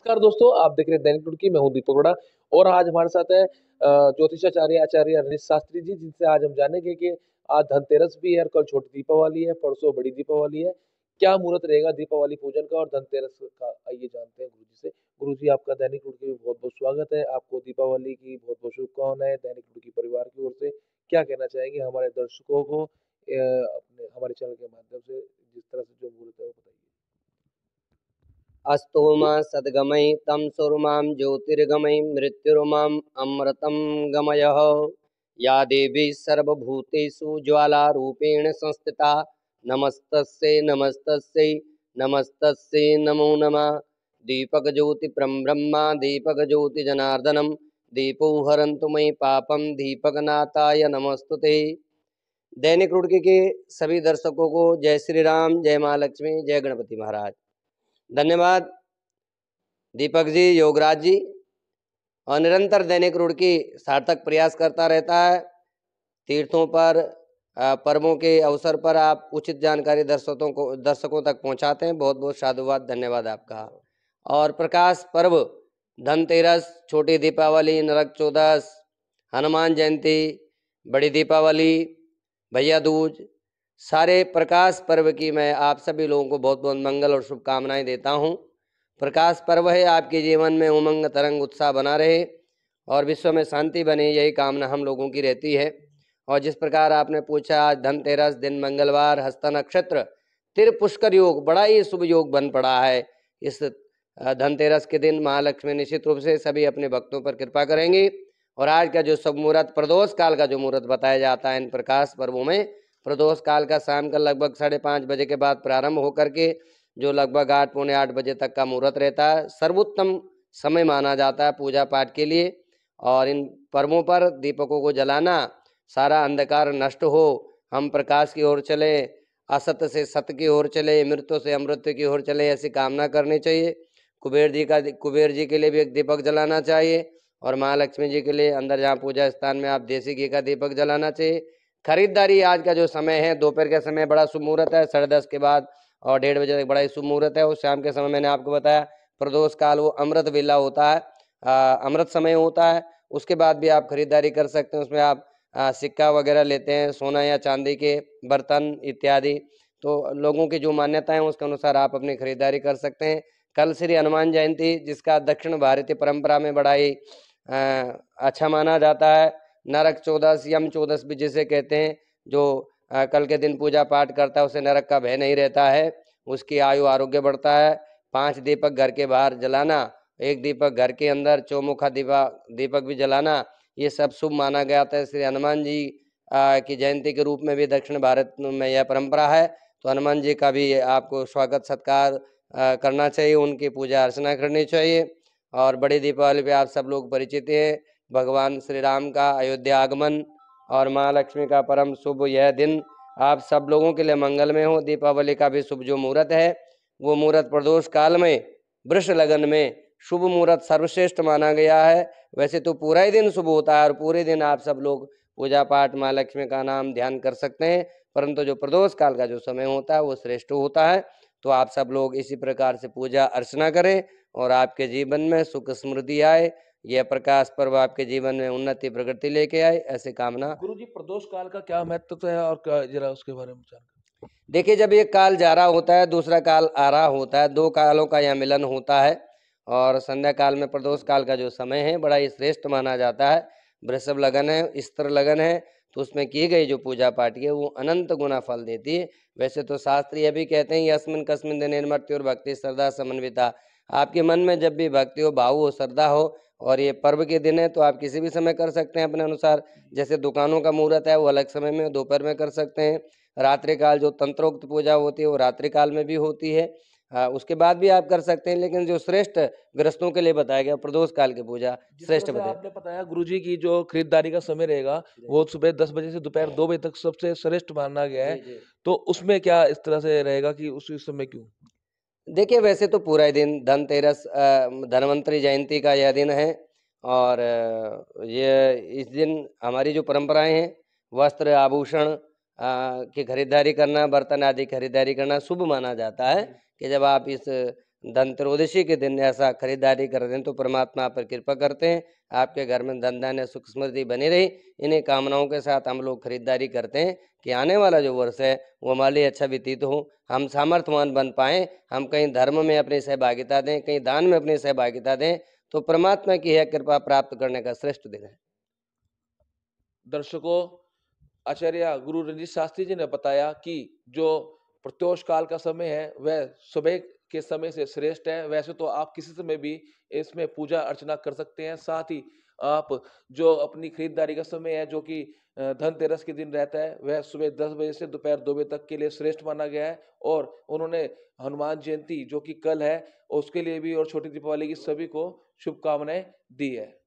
नमस्कार दोस्तों आप देख रहे हैं दैनिक टुटकी मैं हूं दीपक बड़ा और आज हमारे साथ है ज्योतिषाचार्य आचार्य रनिश शास्त्री जी जिनसे आज हम जानेंगे कि आज धनतेरस भी है और कल छोटी दीपावली है परसों बड़ी दीपावली है क्या मुहूर्त रहेगा दीपावली पूजन का और धनतेरस का आइए जानते हैं गुरु जी से गुरु जी आपका दैनिक टुटकी में बहुत बहुत स्वागत है आपको दीपावली की बहुत बहुत शुभकामनाएं दैनिक टुटकी परिवार की ओर से क्या कहना चाहेंगे हमारे दर्शकों को अपने हमारे चैनल के माध्यम से जिस तरह से जो मुहूर्त है वो बताइए अस्तोम सद्गमय तम सुरमा ज्योतिर्गमय मृत्युर्मा अमृत गमय या देवी सर्वूतेषु ज्वालारूपेण संस्थिता नमस्त नमस्त नमस्त नमो नम दीपकज्योतिप्रं ब्रह्मा दीपो दीपो तो मयि पापम दीपकनाथा नमस्तुते दैनिक रुड़की के सभी दर्शकों को जय श्री राम जय महालक्ष्मी जय गणपति महाराज धन्यवाद दीपक जी योगराज जी और निरंतर दैनिक रूढ़ की सार्थक प्रयास करता रहता है तीर्थों पर पर्वों के अवसर पर आप उचित जानकारी दर्शकों को दर्शकों तक पहुंचाते हैं बहुत बहुत साधुवाद धन्यवाद आपका और प्रकाश पर्व धनतेरस छोटी दीपावली नरक चौदस हनुमान जयंती बड़ी दीपावली भैया दूज सारे प्रकाश पर्व की मैं आप सभी लोगों को बहुत बहुत मंगल और शुभकामनाएं देता हूं प्रकाश पर्व है आपके जीवन में उमंग तरंग उत्साह बना रहे और विश्व में शांति बने यही कामना हम लोगों की रहती है और जिस प्रकार आपने पूछा आज धनतेरस दिन मंगलवार हस्ता नक्षत्र तिर पुष्कर योग बड़ा ही शुभ योग बन पड़ा है इस धनतेरस के दिन महालक्ष्मी निश्चित रूप से सभी अपने भक्तों पर कृपा करेंगी और आज का जो सब मुहूर्त प्रदोष काल का जो मुहूर्त बताया जाता है इन प्रकाश पर्वों में प्रदोष काल का शाम का लगभग साढ़े पाँच बजे के बाद प्रारंभ होकर के जो लगभग आठ पौने आठ बजे तक का मुहूर्त रहता है सर्वोत्तम समय माना जाता है पूजा पाठ के लिए और इन पर्वों पर दीपकों को जलाना सारा अंधकार नष्ट हो हम प्रकाश की ओर चले असत से सत की ओर चले मृत्यु से अमृत की ओर चले ऐसी कामना करनी चाहिए कुबेर जी का कुबेर जी के लिए भी एक दीपक जलाना चाहिए और महालक्ष्मी जी के लिए अंदर जहाँ पूजा स्थान में आप देसी घी का दीपक जलाना चाहिए खरीदारी आज का जो समय है दोपहर के समय बड़ा शुभ मुहूर्त है साढ़े दस के बाद और डेढ़ बजे तक बड़ा ही शुभ मुहूर्त है और शाम के समय मैंने आपको बताया प्रदोष काल वो अमृत वेला होता है अमृत समय होता है उसके बाद भी आप खरीदारी कर सकते हैं उसमें आप आ, सिक्का वगैरह लेते हैं सोना या चांदी के बर्तन इत्यादि तो लोगों की जो मान्यता है उसके अनुसार आप अपनी खरीदारी कर सकते हैं कल श्री हनुमान जयंती जिसका दक्षिण भारतीय परंपरा में बड़ा ही आ, अच्छा माना जाता है नरक चौदस यम चौदस भी जिसे कहते हैं जो आ, कल के दिन पूजा पाठ करता है उसे नरक का भय नहीं रहता है उसकी आयु आरोग्य बढ़ता है पांच दीपक घर के बाहर जलाना एक दीपक घर के अंदर चौमुखा दीपा दीपक भी जलाना ये सब शुभ माना गया था श्री हनुमान जी आ, की जयंती के रूप में भी दक्षिण भारत में यह परंपरा है तो हनुमान जी का भी आपको स्वागत सत्कार करना चाहिए उनकी पूजा अर्चना करनी चाहिए और बड़ी दीपावली पर आप सब लोग परिचित हैं भगवान श्री राम का अयोध्या आगमन और माँ लक्ष्मी का परम शुभ यह दिन आप सब लोगों के लिए मंगल में हो दीपावली का भी शुभ जो मुहूर्त है वो मुहूर्त प्रदोष काल में वृक्ष लगन में शुभ मुहूर्त सर्वश्रेष्ठ माना गया है वैसे तो पूरा ही दिन शुभ होता है और पूरे दिन आप सब लोग पूजा पाठ माँ लक्ष्मी का नाम ध्यान कर सकते हैं परंतु जो प्रदोष काल का जो समय होता है वो श्रेष्ठ होता है तो आप सब लोग इसी प्रकार से पूजा अर्चना करें और आपके जीवन में सुख समृद्धि आए यह प्रकाश पर्व आपके जीवन में उन्नति प्रगति लेके आए ऐसी कामना गुरु जी प्रदोष काल का क्या महत्व तो है और जरा उसके बारे में देखिए जब एक काल जा रहा होता है दूसरा काल आ रहा होता है दो कालों का यह मिलन होता है और संध्या काल में प्रदोष काल का जो समय है बड़ा ही श्रेष्ठ माना जाता है वृषभ लगन है स्त्र लगन है तो उसमें की गई जो पूजा पाठ है वो अनंत गुना फल देती है वैसे तो शास्त्र यह भी कहते हैं यशमिन कस्मिन निर्मति और भक्ति श्रद्धा समन्विता आपके मन में जब भी भक्ति हो भाव हो श्रद्धा हो और ये पर्व के दिन है तो आप किसी भी समय कर सकते हैं अपने अनुसार जैसे दुकानों का मुहूर्त है वो अलग समय में दोपहर में कर सकते हैं रात्रि काल जो तंत्रोक्त पूजा होती है वो रात्रि काल में भी होती है आ, हाँ, उसके बाद भी आप कर सकते हैं लेकिन जो श्रेष्ठ ग्रस्तों के लिए बताया गया प्रदोष काल की पूजा श्रेष्ठ बताया आपने बताया गुरुजी की जो खरीदारी का समय रहेगा वो सुबह दस बजे से दोपहर दो बजे तक सबसे श्रेष्ठ माना गया है तो उसमें क्या इस तरह से रहेगा कि उस समय क्यों देखिए वैसे तो पूरा ही दिन धनतेरस धनवंतरी जयंती का यह दिन है और ये इस दिन हमारी जो परंपराएं हैं वस्त्र आभूषण की खरीदारी करना बर्तन आदि खरीदारी करना शुभ माना जाता है कि जब आप इस त्रोदशी के दिन ऐसा खरीदारी कर दें तो परमात्मा पर कृपा करते हैं आपके घर में धन धान्य सुख समृद्धि बनी रही इन्हीं कामनाओं के साथ हम लोग खरीदारी करते हैं कि आने वाला जो वर्ष है वो हमारे लिए अच्छा व्यतीत हो हम सामर्थ्यवान बन पाए हम कहीं धर्म में अपनी सहभागिता दें कहीं दान में अपनी सहभागिता दें तो परमात्मा की यह कृपा प्राप्त करने का श्रेष्ठ दिन है दर्शकों आचार्य गुरु रंजीत शास्त्री जी ने बताया कि जो प्रत्योष काल का समय है वह सुबह के समय से श्रेष्ठ है वैसे तो आप किसी समय भी इसमें पूजा अर्चना कर सकते हैं साथ ही आप जो अपनी खरीदारी का समय है जो कि धनतेरस के दिन रहता है वह सुबह दस बजे से दोपहर दो बजे तक के लिए श्रेष्ठ माना गया है और उन्होंने हनुमान जयंती जो कि कल है उसके लिए भी और छोटी दीपावली की सभी को शुभकामनाएं दी है